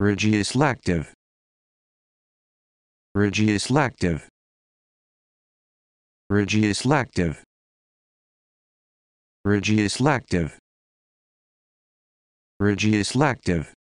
Regioselective. Regius Regioselective. Regius Regioselective.